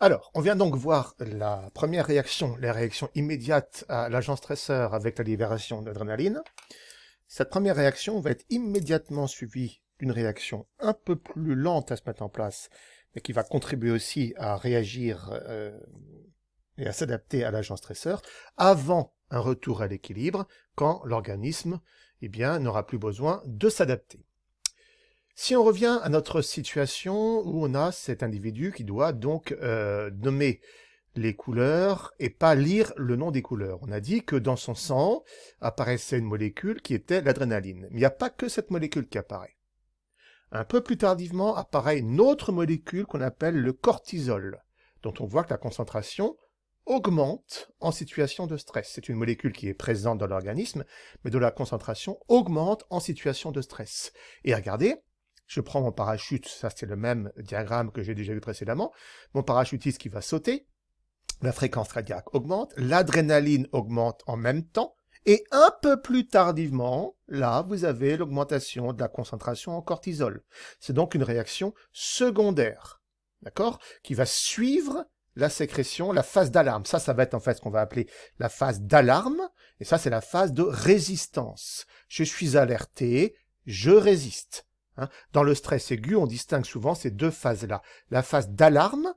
Alors, on vient donc voir la première réaction, les réactions immédiates à l'agent stresseur avec la libération d'adrénaline. Cette première réaction va être immédiatement suivie d'une réaction un peu plus lente à se mettre en place, mais qui va contribuer aussi à réagir euh, et à s'adapter à l'agent stresseur, avant un retour à l'équilibre, quand l'organisme eh bien, n'aura plus besoin de s'adapter. Si on revient à notre situation où on a cet individu qui doit donc euh, nommer les couleurs et pas lire le nom des couleurs. On a dit que dans son sang apparaissait une molécule qui était l'adrénaline. Mais il n'y a pas que cette molécule qui apparaît. Un peu plus tardivement apparaît une autre molécule qu'on appelle le cortisol, dont on voit que la concentration augmente en situation de stress. C'est une molécule qui est présente dans l'organisme, mais dont la concentration augmente en situation de stress. Et regardez, je prends mon parachute, ça c'est le même diagramme que j'ai déjà vu précédemment, mon parachutiste qui va sauter, la fréquence cardiaque augmente, l'adrénaline augmente en même temps, et un peu plus tardivement, là, vous avez l'augmentation de la concentration en cortisol. C'est donc une réaction secondaire, d'accord Qui va suivre la sécrétion, la phase d'alarme. Ça, ça va être en fait ce qu'on va appeler la phase d'alarme, et ça, c'est la phase de résistance. Je suis alerté, je résiste. Hein. Dans le stress aigu, on distingue souvent ces deux phases-là. La phase d'alarme,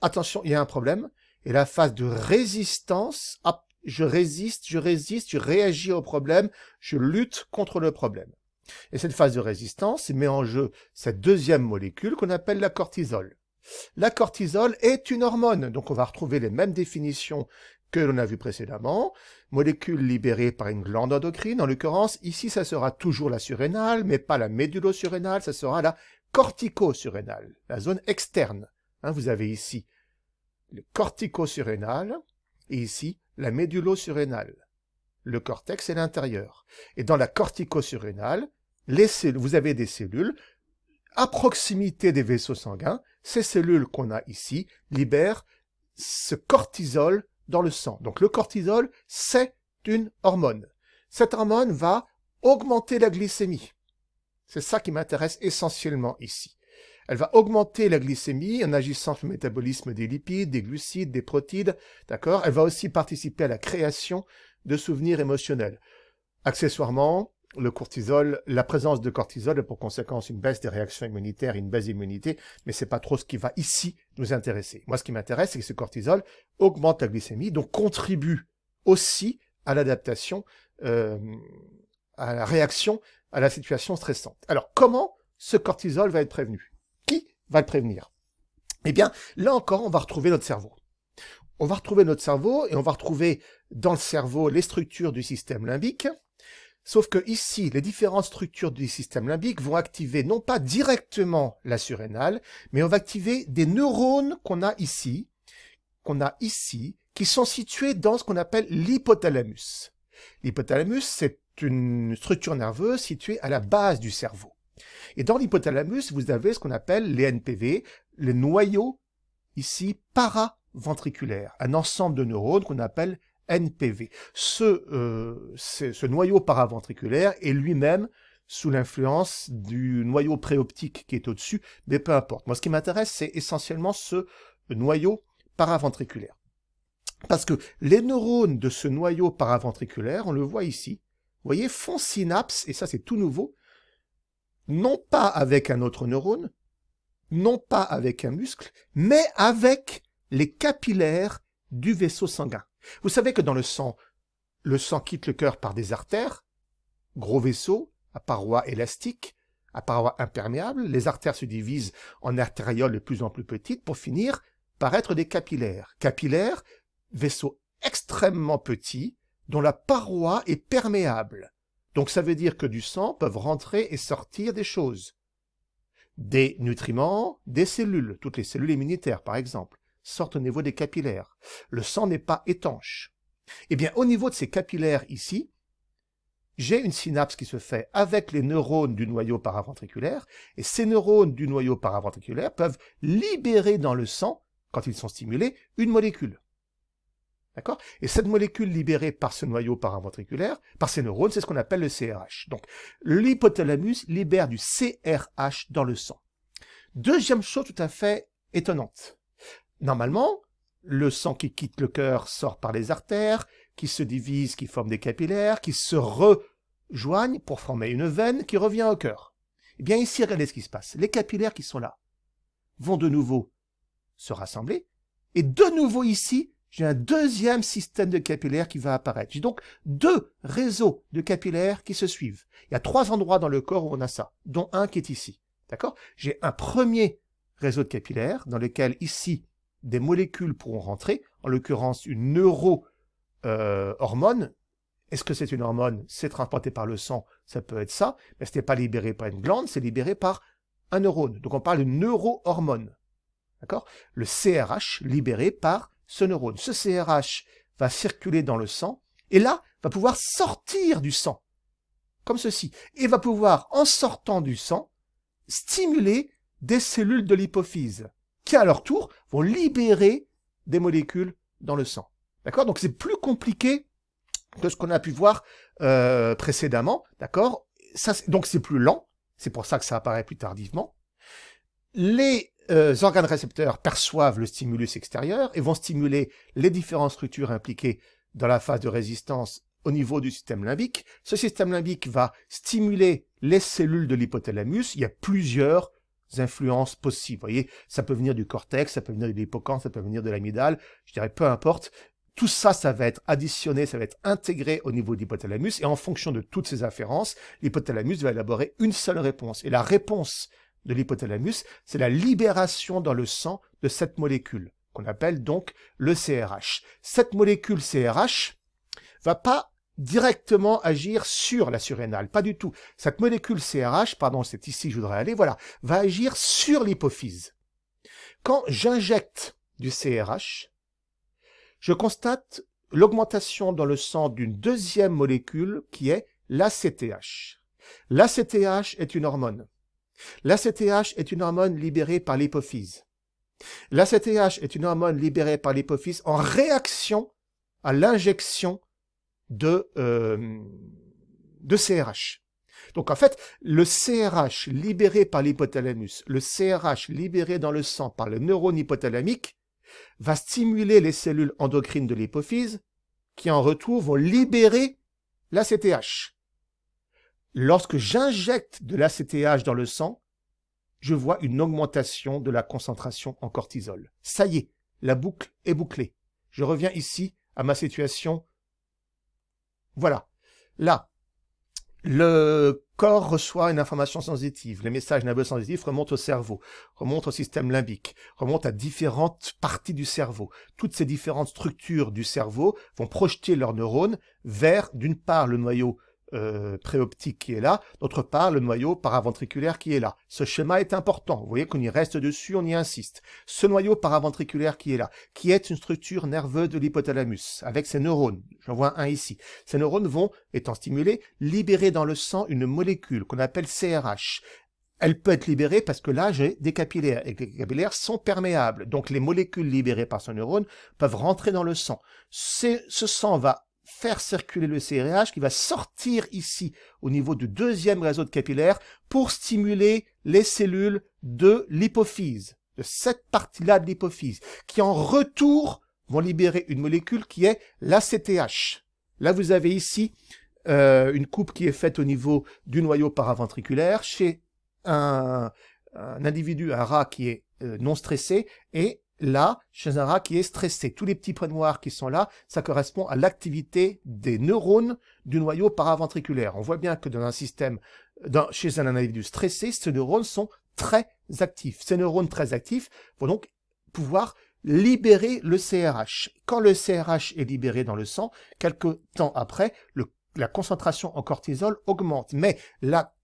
attention, il y a un problème, et la phase de résistance, hop, je résiste, je résiste, je réagis au problème, je lutte contre le problème. Et cette phase de résistance met en jeu cette deuxième molécule qu'on appelle la cortisol. La cortisol est une hormone, donc on va retrouver les mêmes définitions que l'on a vu précédemment, molécule libérée par une glande endocrine, en l'occurrence, ici ça sera toujours la surrénale, mais pas la médulosurrénale, ça sera la corticosurrénale, la zone externe. Hein, vous avez ici le corticosurrénal, et ici la médulosurrénale. Le cortex est l'intérieur. Et dans la corticosurrénale, vous avez des cellules à proximité des vaisseaux sanguins ces cellules qu'on a ici libèrent ce cortisol dans le sang. Donc le cortisol, c'est une hormone. Cette hormone va augmenter la glycémie. C'est ça qui m'intéresse essentiellement ici. Elle va augmenter la glycémie en agissant sur le métabolisme des lipides, des glucides, des protides, d'accord Elle va aussi participer à la création de souvenirs émotionnels. Accessoirement, le cortisol, la présence de cortisol est pour conséquence une baisse des réactions immunitaires, une baisse d'immunité, mais c'est pas trop ce qui va ici nous intéresser. Moi, ce qui m'intéresse, c'est que ce cortisol augmente la glycémie, donc contribue aussi à l'adaptation, euh, à la réaction à la situation stressante. Alors, comment ce cortisol va être prévenu Qui va le prévenir Eh bien, là encore, on va retrouver notre cerveau. On va retrouver notre cerveau et on va retrouver dans le cerveau les structures du système limbique, Sauf que ici, les différentes structures du système limbique vont activer non pas directement la surrénale, mais on va activer des neurones qu'on a ici, qu'on a ici, qui sont situés dans ce qu'on appelle l'hypothalamus. L'hypothalamus, c'est une structure nerveuse située à la base du cerveau. Et dans l'hypothalamus, vous avez ce qu'on appelle les NPV, les noyaux, ici, paraventriculaires, un ensemble de neurones qu'on appelle NPV. Euh, ce, noyau paraventriculaire est lui-même sous l'influence du noyau préoptique qui est au-dessus, mais peu importe. Moi, ce qui m'intéresse, c'est essentiellement ce noyau paraventriculaire. Parce que les neurones de ce noyau paraventriculaire, on le voit ici, voyez, font synapse, et ça c'est tout nouveau, non pas avec un autre neurone, non pas avec un muscle, mais avec les capillaires du vaisseau sanguin. Vous savez que dans le sang, le sang quitte le cœur par des artères, gros vaisseaux, à parois élastiques, à parois imperméables, les artères se divisent en artérioles de plus en plus petites pour finir par être des capillaires. Capillaires, vaisseaux extrêmement petits, dont la paroi est perméable. Donc ça veut dire que du sang peuvent rentrer et sortir des choses. Des nutriments, des cellules, toutes les cellules immunitaires par exemple sortent au niveau des capillaires. Le sang n'est pas étanche. Eh bien, au niveau de ces capillaires ici, j'ai une synapse qui se fait avec les neurones du noyau paraventriculaire, et ces neurones du noyau paraventriculaire peuvent libérer dans le sang, quand ils sont stimulés, une molécule. D'accord Et cette molécule libérée par ce noyau paraventriculaire, par ces neurones, c'est ce qu'on appelle le CRH. Donc, l'hypothalamus libère du CRH dans le sang. Deuxième chose tout à fait étonnante. Normalement, le sang qui quitte le cœur sort par les artères, qui se divisent, qui forment des capillaires, qui se rejoignent pour former une veine qui revient au cœur. Eh bien ici, regardez ce qui se passe. Les capillaires qui sont là vont de nouveau se rassembler, et de nouveau ici, j'ai un deuxième système de capillaires qui va apparaître. J'ai donc deux réseaux de capillaires qui se suivent. Il y a trois endroits dans le corps où on a ça, dont un qui est ici. D'accord J'ai un premier réseau de capillaires dans lequel ici, des molécules pourront rentrer, en l'occurrence une neurohormone. Euh, hormone Est-ce que c'est une hormone C'est transporté par le sang, ça peut être ça, mais ce n'est pas libéré par une glande, c'est libéré par un neurone. Donc on parle de neurohormone. D'accord Le CRH libéré par ce neurone. Ce CRH va circuler dans le sang et là va pouvoir sortir du sang, comme ceci, et va pouvoir, en sortant du sang, stimuler des cellules de l'hypophyse qui à leur tour vont libérer des molécules dans le sang. D'accord Donc c'est plus compliqué que ce qu'on a pu voir euh, précédemment. D'accord Donc c'est plus lent. C'est pour ça que ça apparaît plus tardivement. Les euh, organes récepteurs perçoivent le stimulus extérieur et vont stimuler les différentes structures impliquées dans la phase de résistance au niveau du système limbique. Ce système limbique va stimuler les cellules de l'hypothalamus. Il y a plusieurs influences possibles. Vous voyez, ça peut venir du cortex, ça peut venir de l'hippocampe, ça peut venir de l'amidale, je dirais peu importe. Tout ça, ça va être additionné, ça va être intégré au niveau de l'hypothalamus, et en fonction de toutes ces afférences, l'hypothalamus va élaborer une seule réponse. Et la réponse de l'hypothalamus, c'est la libération dans le sang de cette molécule, qu'on appelle donc le CRH. Cette molécule CRH va pas directement agir sur la surrénale, pas du tout. Cette molécule CRH, pardon, c'est ici que je voudrais aller, voilà, va agir sur l'hypophyse. Quand j'injecte du CRH, je constate l'augmentation dans le sang d'une deuxième molécule qui est l'ACTH. L'ACTH est une hormone. L'ACTH est une hormone libérée par l'hypophyse. L'ACTH est une hormone libérée par l'hypophyse en réaction à l'injection de, euh, de CRH. Donc en fait, le CRH libéré par l'hypothalamus, le CRH libéré dans le sang par le neurone hypothalamique, va stimuler les cellules endocrines de l'hypophyse, qui en retour vont libérer l'ACTH. Lorsque j'injecte de l'ACTH dans le sang, je vois une augmentation de la concentration en cortisol. Ça y est, la boucle est bouclée. Je reviens ici à ma situation voilà. Là, le corps reçoit une information sensitive. Les messages nerveux sensitifs remontent au cerveau, remontent au système limbique, remontent à différentes parties du cerveau. Toutes ces différentes structures du cerveau vont projeter leurs neurones vers, d'une part, le noyau euh, préoptique qui est là, d'autre part le noyau paraventriculaire qui est là. Ce schéma est important, vous voyez qu'on y reste dessus, on y insiste. Ce noyau paraventriculaire qui est là, qui est une structure nerveuse de l'hypothalamus, avec ses neurones, j'en vois un ici. Ces neurones vont, étant stimulés, libérer dans le sang une molécule qu'on appelle CRH. Elle peut être libérée parce que là, j'ai des capillaires et les capillaires sont perméables. Donc les molécules libérées par ce neurone peuvent rentrer dans le sang. Ce sang va faire circuler le CRH qui va sortir ici au niveau du deuxième réseau de capillaires pour stimuler les cellules de l'hypophyse, de cette partie-là de l'hypophyse, qui en retour vont libérer une molécule qui est l'ACTH. Là, vous avez ici euh, une coupe qui est faite au niveau du noyau paraventriculaire chez un, individu, un rat qui est euh, non stressé, et là, chez un rat qui est stressé. Tous les petits points noirs qui sont là, ça correspond à l'activité des neurones du noyau paraventriculaire. On voit bien que dans un système, chez un individu stressé, ces neurones sont très actifs. Ces neurones très actifs vont donc pouvoir libérer le CRH. Quand le CRH est libéré dans le sang, quelques temps après, la concentration en cortisol augmente. Mais la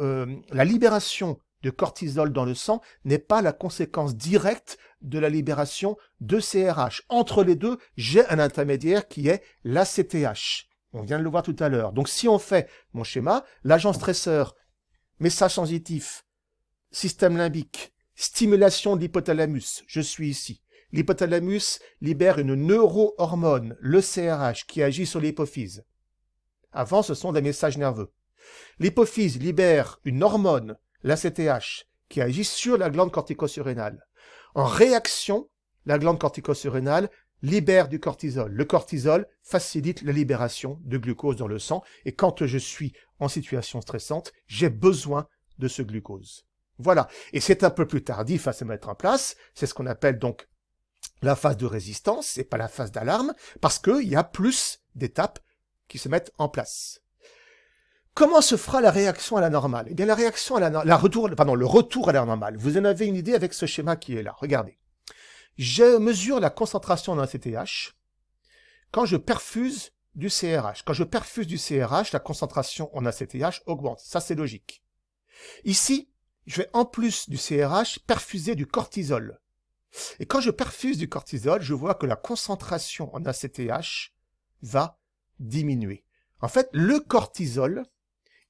euh, libération de cortisol dans le sang n'est pas la conséquence directe de la libération de CRH. Entre les deux, j'ai un intermédiaire qui est l'ACTH. On vient de le voir tout à l'heure. Donc si on fait mon schéma, l'agent stresseur, message sensitif, système limbique, stimulation de l'hypothalamus, je suis ici. L'hypothalamus libère une neurohormone, le CRH, qui agit sur l'hypophyse. Avant, ce sont des messages nerveux. L'hypophyse libère une hormone, l'ACTH, qui agit sur la glande corticosurrénale. En réaction, la glande corticosurrénale libère du cortisol. Le cortisol facilite la libération de glucose dans le sang et quand je suis en situation stressante, j'ai besoin de ce glucose. Voilà. Et c'est un peu plus tardif à se mettre en place. C'est ce qu'on appelle donc la phase de résistance et pas la phase d'alarme parce qu'il y a plus d'étapes qui se mettent en place. Comment se fera la réaction à la normale Eh bien, la réaction à la, retour, pardon, le retour à la normale. Vous en avez une idée avec ce schéma qui est là. Regardez. Je mesure la concentration en ACTH quand je perfuse du CRH. Quand je perfuse du CRH, la concentration en ACTH augmente. Ça, c'est logique. Ici, je vais en plus du CRH perfuser du cortisol. Et quand je perfuse du cortisol, je vois que la concentration en ACTH va diminuer. En fait, le cortisol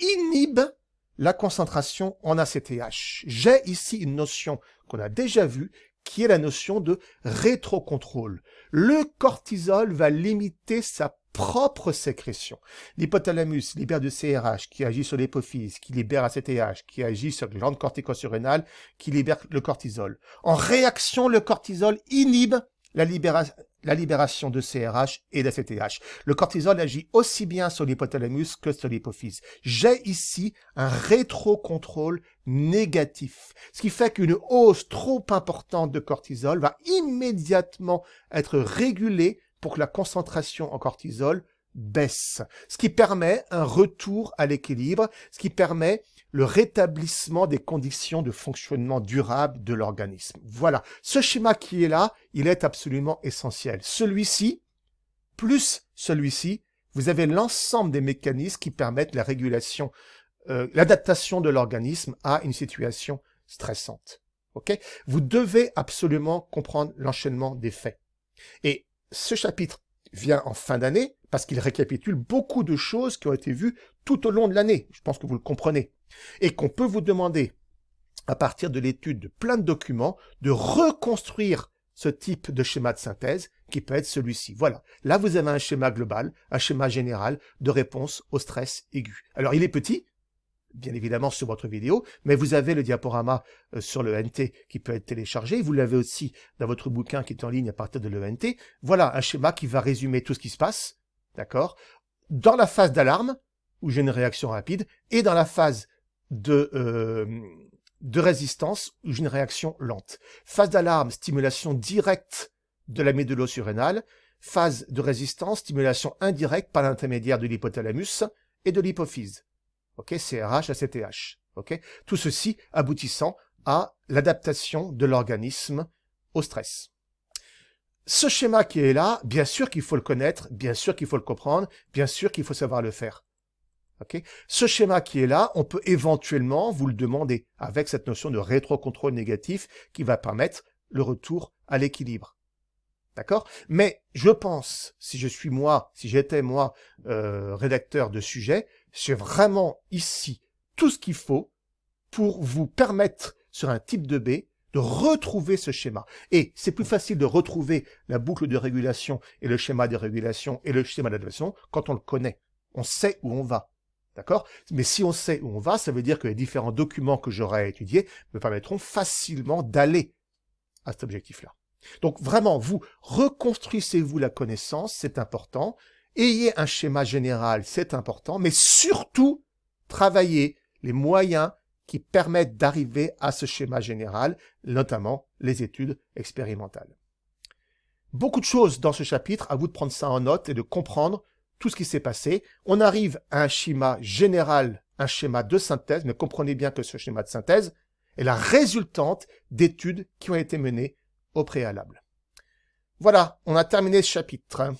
inhibe la concentration en ACTH. J'ai ici une notion qu'on a déjà vue, qui est la notion de rétrocontrôle. Le cortisol va limiter sa propre sécrétion. L'hypothalamus libère du CRH qui agit sur l'hypophyse, qui libère ACTH, qui agit sur les glandes corticosurrénales, qui libère le cortisol. En réaction, le cortisol inhibe la libération la libération de CRH et d'ACTH. Le cortisol agit aussi bien sur l'hypothalamus que sur l'hypophyse. J'ai ici un rétrocontrôle négatif, ce qui fait qu'une hausse trop importante de cortisol va immédiatement être régulée pour que la concentration en cortisol baisse, ce qui permet un retour à l'équilibre, ce qui permet le rétablissement des conditions de fonctionnement durable de l'organisme. Voilà, ce schéma qui est là, il est absolument essentiel. Celui-ci, plus celui-ci, vous avez l'ensemble des mécanismes qui permettent la régulation, euh, l'adaptation de l'organisme à une situation stressante. OK, vous devez absolument comprendre l'enchaînement des faits. Et ce chapitre vient en fin d'année, parce qu'il récapitule beaucoup de choses qui ont été vues tout au long de l'année, je pense que vous le comprenez, et qu'on peut vous demander, à partir de l'étude de plein de documents, de reconstruire ce type de schéma de synthèse qui peut être celui-ci. Voilà. Là, vous avez un schéma global, un schéma général de réponse au stress aigu. Alors, il est petit, bien évidemment sur votre vidéo, mais vous avez le diaporama euh, sur le NT qui peut être téléchargé, vous l'avez aussi dans votre bouquin qui est en ligne à partir de l'ENT. Voilà un schéma qui va résumer tout ce qui se passe, D'accord Dans la phase d'alarme, où j'ai une réaction rapide, et dans la phase de, euh, résistance, où j'ai une réaction lente. Phase d'alarme, stimulation directe de la surrénale. Phase de résistance, stimulation indirecte par l'intermédiaire de l'hypothalamus et de l'hypophyse. OK CRH, ACTH. Tout ceci aboutissant à l'adaptation de l'organisme au stress ce schéma qui est là, bien sûr qu'il faut le connaître, bien sûr qu'il faut le comprendre, bien sûr qu'il faut savoir le faire. ce schéma qui est là, on peut éventuellement vous le demander avec cette notion de rétrocontrôle négatif qui va permettre le retour à l'équilibre. D'accord Mais je pense, si je suis moi, si j'étais moi euh, rédacteur de sujet, c'est vraiment ici tout ce qu'il faut pour vous permettre sur un type de B de retrouver ce schéma. Et c'est plus facile de retrouver la boucle de régulation et le schéma de régulation et le schéma d'adaptation quand on le connaît. On sait où on va. D'accord Mais si on sait où on va, ça veut dire que les différents documents que j'aurai à étudier me permettront facilement d'aller à cet objectif-là. Donc vraiment, vous reconstruisez-vous la connaissance, c'est important. Ayez un schéma général, c'est important, mais surtout, travaillez les moyens qui permettent d'arriver à ce schéma général, notamment les études expérimentales. Beaucoup de choses dans ce chapitre, à vous de prendre ça en note et de comprendre tout ce qui s'est passé. On arrive à un schéma général, un schéma de synthèse, mais comprenez bien que ce schéma de synthèse est la résultante d'études qui ont été menées au préalable. Voilà, on a terminé ce chapitre.